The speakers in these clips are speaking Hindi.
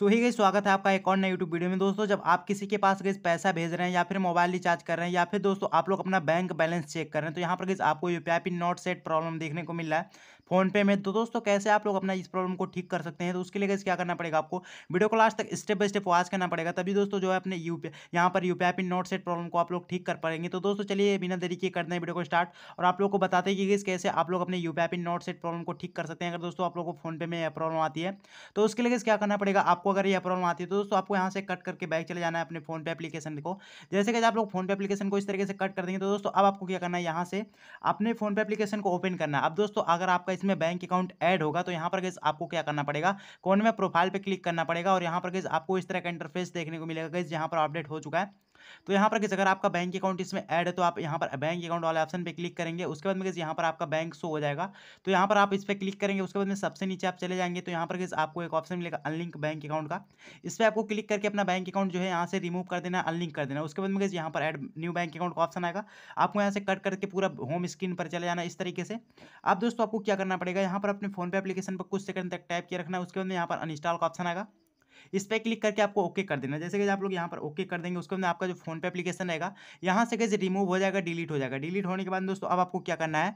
सो ही गई स्वागत है आपका एक और नए यूट्यूब वीडियो में दोस्तों जब आप किसी के पास गई पैसा भेज रहे हैं या फिर मोबाइल रिचार्ज कर रहे हैं या फिर दोस्तों आप लोग अपना बैंक बैलेंस चेक कर रहे हैं तो यहाँ पर गई आपको U P not set problem देखने को मिल रहा है फोनपे में तो दोस्तों कैसे आप लोग अपना इस प्रॉब्लम को ठीक कर सकते हैं तो उसके लिए गई क्या करना पड़ेगा आपको वीडियो को लास्ट तक स्टेप बाय स्टेप वॉच करना पड़ेगा तभी दोस्तों जो है अपने यू पी यहाँ पर U P not set problem को आप लोग ठीक कर पाएंगे तो दोस्तों चलिए बिना देरी के करते हैं वीडियो को स्टार्ट और आप लोग को बताते हैं कि कैसे आप लोग अपने U P not set problem को ठीक कर सकते हैं अगर दोस्तों आप लोग को फोनपे में प्रॉब्लम आती है तो उसके लिए क्या करना पड़ेगा आपको आपको अगर यह प्रॉब्लम आती है तो दोस्तों आपको यहाँ से कट करके बैक चले जाना है अपने फोन पे एप्लीकेशन को जैसे कि आप लोग फोन पे एप्लीकेशन को इस तरीके से कट कर देंगे तो दोस्तों अब आपको क्या करना है यहाँ से अपने फोन पे एप्लीकेशन को ओपन करना है अब दोस्तों अगर आपका इसमें बैंक अकाउंट ऐड होगा तो यहाँ पर गैस आपको क्या करना पड़ेगा कौन में प्रोफाइल पर क्लिक करना पड़ेगा और यहाँ पर गैस आपको इस तरह का इंटरफेस देखने को मिलेगा गैस जहाँ पर अपडेट हो चुका है तो यहाँ पर किस अगर आपका बैंक अकाउंट इसमें ऐड है तो आप यहाँ पर बैंक अकाउंट वाले ऑप्शन पर क्लिक करेंगे उसके बाद में यहाँ पर आपका बैंक शो हो जाएगा तो यहाँ पर आप इस पर क्लिक करेंगे उसके बाद में सबसे नीचे आप चले जाएंगे तो यहाँ पर आपको एक ऑप्शन मिलेगा अनलिंक बैंक अकाउंट का इस पर आपको क्लिक करके अपना बैंक अकाउंट जो है यहाँ से रिमूव कर देना अनलिंक कर देना उसके बाद में यहाँ पर एड न्यू बैंक अकाउंट का ऑप्शन आएगा आपको यहाँ से कट करके पूरा होम स्क्रीन पर चले जाना इस तरीके से आप दोस्तों आपको क्या करना पड़ेगा यहाँ पर अपने फोन पे अपलीकेशन पर कुछ सेकंड तक टाइप किया रखना उसके बाद में यहाँ पर अनस्टॉल का ऑप्शन आएगा इस पर क्लिक करके आपको ओके कर देना जैसे कि आप लोग यहाँ पर ओके कर देंगे उसके अंदर आपका जो फोन पे एप्लीकेशन रहेगा यहाँ से कैसे रिमूव हो जाएगा डिलीट हो जाएगा डिलीट होने के बाद दोस्तों अब आपको क्या करना है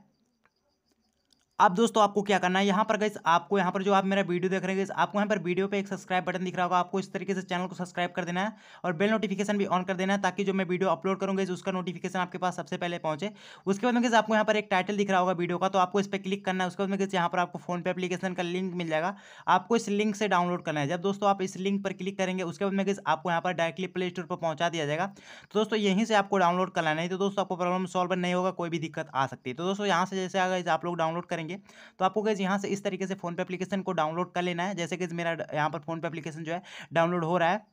अब दोस्तों आपको क्या करना है यहाँ पर गई आपको यहाँ पर जो आप मेरा वीडियो देख रहे हैं आपको यहाँ पर वीडियो पे एक सब्सक्राइब बटन दिख रहा होगा आपको इस तरीके से चैनल को सब्सक्राइब कर देना है और बेल नोटिफिकेशन भी ऑन कर देना है ताकि जो मैं वीडियो अपलोड करूँगा उसका नोटिफिकेशन आपके पास सबसे पहले पहुंचे उसके बाद में कैसे आपको यहाँ पर एक टाइटल दिख रहा होगा वीडियो का तो आपको इस पर क्लिक करना है उसके बाद में कैसे यहाँ पर आपको फोन पे अपलीकेशन का लिंक मिल जाएगा आपको इस लिंक से डाउनलोड करना है जब दोस्तों आप इस लिंक पर क्लिक करेंगे उसके बाद में कैसे आपको यहाँ पर डायरेक्टली प्ले स्टोर पर पहुँचा दिया जाएगा तो दोस्तों यहीं से आपको डाउनलोड करना है तो दोस्तों आपको प्रॉब्लम सॉल्व नहीं होगा कोई भी दिक्कत आ सकती है तो दोस्तों यहाँ से जैसे अगर आप लोग डाउनलोड करेंगे करेंगे तो आपको गैस यहाँ से इस तरीके से फ़ोन पे एप्लीकेशन को डाउनलोड कर लेना है जैसे कि मेरा यहाँ पर फ़ोन पे एप्लीकेशन जो है डाउनलोड हो रहा है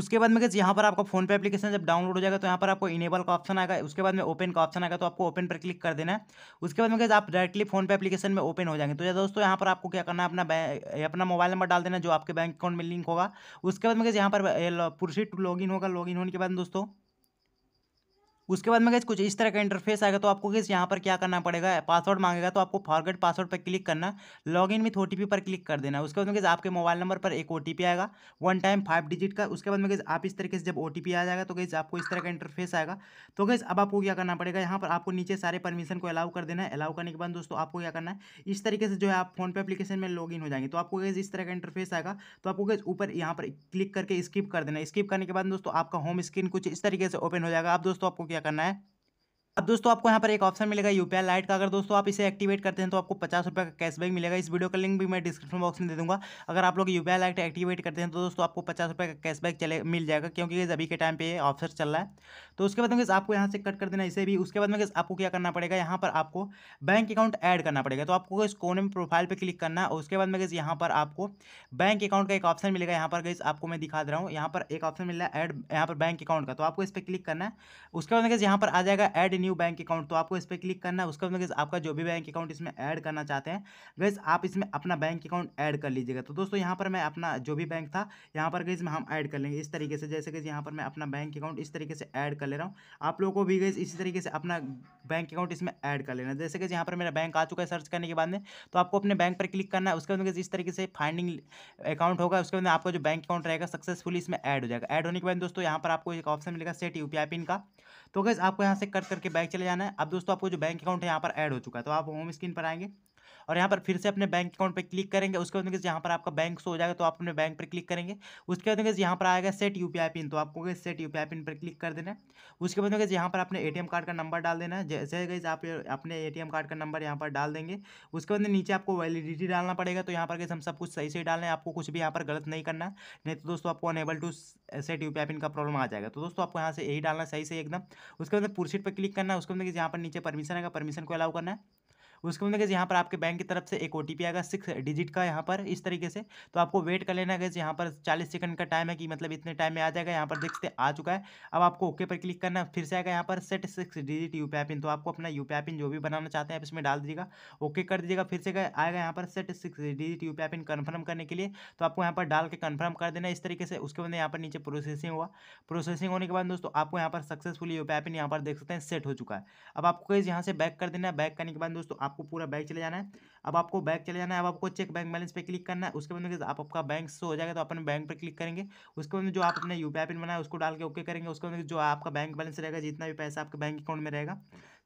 उसके बाद में कैसे यहाँ पर आपका फोन पे एप्लीकेशन जब डाउनलोड हो जाएगा तो यहाँ पर आपको इनेबल का ऑप्शन आएगा उसके बाद में ओपन का ऑप्शन आएगा तो आपको ओपन पर क्लिक कर देना है उसके बाद में कैसे आप डायरेक्टली फोन पे एप्लीकेशन में ओपन हो जाएंगे तो दोस्तों यहाँ पर आपको क्या करना है अपना अपना मोबाइल नंबर डाल देना जो आपके बैंक अकाउंट में लिंक होगा उसके बाद में कैसे यहाँ पर पुरसी लॉग होगा लॉग होने के बाद दोस्तों उसके बाद में गैस कुछ इस तरह का इंटरफेस आएगा तो आपको गैस यहाँ पर क्या करना पड़ेगा पासवर्ड मांगेगा तो आपको फॉरगेट पासवर्ड पर क्लिक करना लॉग इन विथ ओ पर क्लिक कर देना उसके बाद में गैस आपके मोबाइल नंबर पर एक ओ आएगा वन टाइम फाइव डिजिट का उसके बाद में गैस आप इस तरीके से जब ओ आ जाएगा तो गैस आपको इस तरह का इंटरफेस आएगा तो गैस अब आपको क्या करना पड़ेगा यहाँ पर आपको नीचे सारे परमिशन को अलाउ कर देना है अलाउ करने के बाद दोस्तों आपको क्या करना है इस तरीके से जो है आप फोन पे अपलीकेशन में लॉग इन हो जाएंगे तो आपको गैस इस तरह का इंटरफेस आएगा तो आपको गैस ऊपर यहाँ पर क्लिक करके स्किप कर देना स्किप करने के बाद दोस्तों आपका होम स्क्रीन कुछ इस तरीके से ओपन हो जाएगा आप दोस्तों आपको क्या क्या करना है अब दोस्तों आपको यहाँ पर एक ऑप्शन मिलेगा यूपीआई लाइट का अगर दोस्तों आप इसे एक्टिवेट करते हैं तो आपको पचास रुपये का कैशबैक मिलेगा इस वीडियो का लिंक भी मैं डिस्क्रिप्शन बॉक्स में दे दूंगा अगर आप लोग यूपीआई लाइट एक्टिवेट करते हैं तो दोस्तों आपको पचास रुपये का कैशबैक चले मिल जाएगा क्योंकि अभी के टाइम पर ऑफर चल रहा है तो उसके बाद में आपको यहाँ से कट कर देना इसे भी उसके बाद में आपको क्या करना पड़ेगा यहाँ पर आपको बैंक अकाउंट ऐड करना पड़ेगा तो आपको इस कोने में प्रोफाइल पर क्लिक करना है उसके बाद में यहाँ पर आपको बैंक अकाउंट का एक ऑप्शन मिलेगा यहाँ पर गई आपको मैं दिखा दे रहा हूँ यहाँ पर एक ऑप्शन मिल रहा है ऐड यहाँ पर बैंक अकाउंट का तो आपको इस पर क्लिक करना है उसके बाद में यहाँ पर आ जाएगा एड न्यू बैंक अकाउंट तो आपको इस पर क्लिक करना है उसके बाद में आपका जो भी बैंक अकाउंट इसमें ऐड करना चाहते हैं गैस आप इसमें अपना बैंक अकाउंट ऐड कर लीजिएगा तो दोस्तों यहाँ पर मैं अपना जो भी बैंक था यहाँ पर गैस हम ऐड कर लेंगे इस तरीके से जैसे कि यहाँ पर मैं अपना बैंक अकाउंट इस तरीके से ऐड कर ले रहा हूँ आप लोगों को भी गैस इसी तरीके से अपना बैंक अकाउंट इसमें ऐड कर लेना जैसे कि यहाँ पर मेरा बैंक आ चुका है सर्च करने के बाद में तो आपको अपने बैंक पर क्लिक करना है उसके बाद इस तरीके से फाइंडिंग अकाउंट होगा उसके बाद आपका जो बैंक अकाउंट रहेगा सक्सेसफुली इसमें ऐड हो जाएगा ऐड होने के बाद दोस्तों यहाँ पर आपको एक ऑप्शन मिलेगा सेट यू पिन का तो गैस आपको यहाँ से कट करके बैंक चले जाना है अब दोस्तों आपको जो बैंक अकाउंट है यहाँ पर ऐड हो चुका है तो आप होम स्क्रीन पर आएंगे और यहाँ पर फिर से अपने बैंक अकाउंट पर क्लिक करेंगे उसके बाद यहाँ पर आपका बैंक शो हो जाएगा तो आप अपने बैंक पर क्लिक करेंगे उसके बाद यहाँ पर आएगा सेट यू पिन तो आपको सेट यू पिन पर क्लिक कर देना है उसके बाद यहाँ पर अपने ए कार्ड का नंबर डाल देना है जैसे गई आप अपने ए कार्ड का नंबर यहाँ पर डाल देंगे उसके बाद नीचे आपको वैलिडिटी डालना पड़ेगा तो यहाँ पर हम सब कुछ सही से डाल रहे आपको कुछ भी यहाँ पर गलत नहीं करना नहीं तो दोस्तों आपको unable to set U PIN का प्रॉब्लम आ जाएगा तो दोस्तों आपको यहाँ से यही डालना सही से एकदम उसके बाद पुरसीट पर क्लिक करना उसके बाद यहाँ पर नीचे परमिशन आएगा परमिशन को अलाउ करना है उसके बाद गैस यहाँ पर आपके बैंक की तरफ से एक ओ आएगा सिक्स डिजिट का यहाँ पर इस तरीके से तो आपको वेट कर लेना गैस यहाँ पर चालीस सेकंड का टाइम है कि मतलब इतने टाइम में आ जाएगा यहाँ पर देख सकते आ चुका है अब आपको ओके पर क्लिक करना फिर से आएगा यहाँ पर set six digit you PIN तो आपको अपना यू पिन जो भी बनाना चाहते हैं आप इसमें डाल दीजिएगा ओके कर दीजिएगा फिर से आएगा यहाँ पर set six digit you pin confirm करने के लिए तो आपको यहाँ पर डाल के कन्फर्म कर देना इस तरीके से उसके बाद यहाँ पर नीचे प्रोसेसिंग हुआ प्रोसेसिंग होने के बाद दोस्तों आपको यहाँ पर सक्सेसफुल यू पिन यहाँ पर देख सकते हैं सेट हो चुका है अब आपको यहाँ से बैक कर देना बैक करने के बाद दोस्तों आपको पूरा बैग चले जाना है अब आपको बैग चले जाना है अब आपको चेक बैंक बैलेंस पे क्लिक करना है उसके बाद आप आपका बैंक शो हो जाएगा तो अपने बैंक पर क्लिक करेंगे उसके बाद जो आप अपने यू पिन बनाए उसको डाल के ओके करेंगे उसके बाद जो आपका बैंक बैलेंस रहेगा जितना भी पैसा आपके बैंक अकाउंट में रहेगा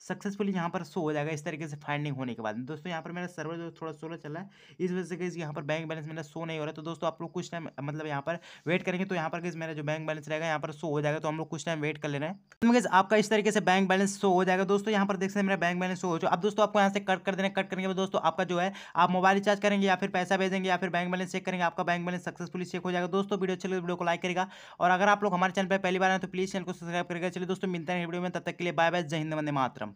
सक्सेसफुली यहाँ पर शो हो जाएगा इस तरीके से फाइंडिंग होने के बाद दोस्तों यहाँ पर मेरा सर्वर जो थोड़ा सोलो चल रहा है इस वजह से कहीं यहाँ पर बैंक बैलेंस मेरा शो नहीं हो रहा है तो दोस्तों आप लोग कुछ टाइम मतलब यहाँ पर वेट करेंगे तो यहाँ पर कहीं मेरा जो बैंक बैलेंस रहेगा यहाँ पर शो हो जाएगा तो हम लोग कुछ टाइम वेट कर ले रहे हैं तो आपका इस तरीके से बैंक बैलेंस शो हो जाएगा दोस्तों यहाँ पर देख सकते हैं मेरा बैंक बैलेंस शो हो चुका अब दोस्तों आपको यहाँ से कट कर देने कट करेंगे दोस्तों आपका जो है आप मोबाइल रिचार्ज करेंगे या फिर पैसा भेजेंगे या फिर बैंक बैलेंस चेक करेंगे आपका बैंक बैलेंस सक्सेसफुली चेक हो जाएगा दोस्तों वीडियो अच्छे लगे तो वीडियो को लाइक करेगा और अगर आप लोग हमारे चैनल पर पहली बार आए तो प्लीज चैनल को सब्सक्राइब करेगा चलिए दोस्तों मिलते हैं वीडियो में तब तक के लिए बाय बाय जय हिंद वंदे मातरम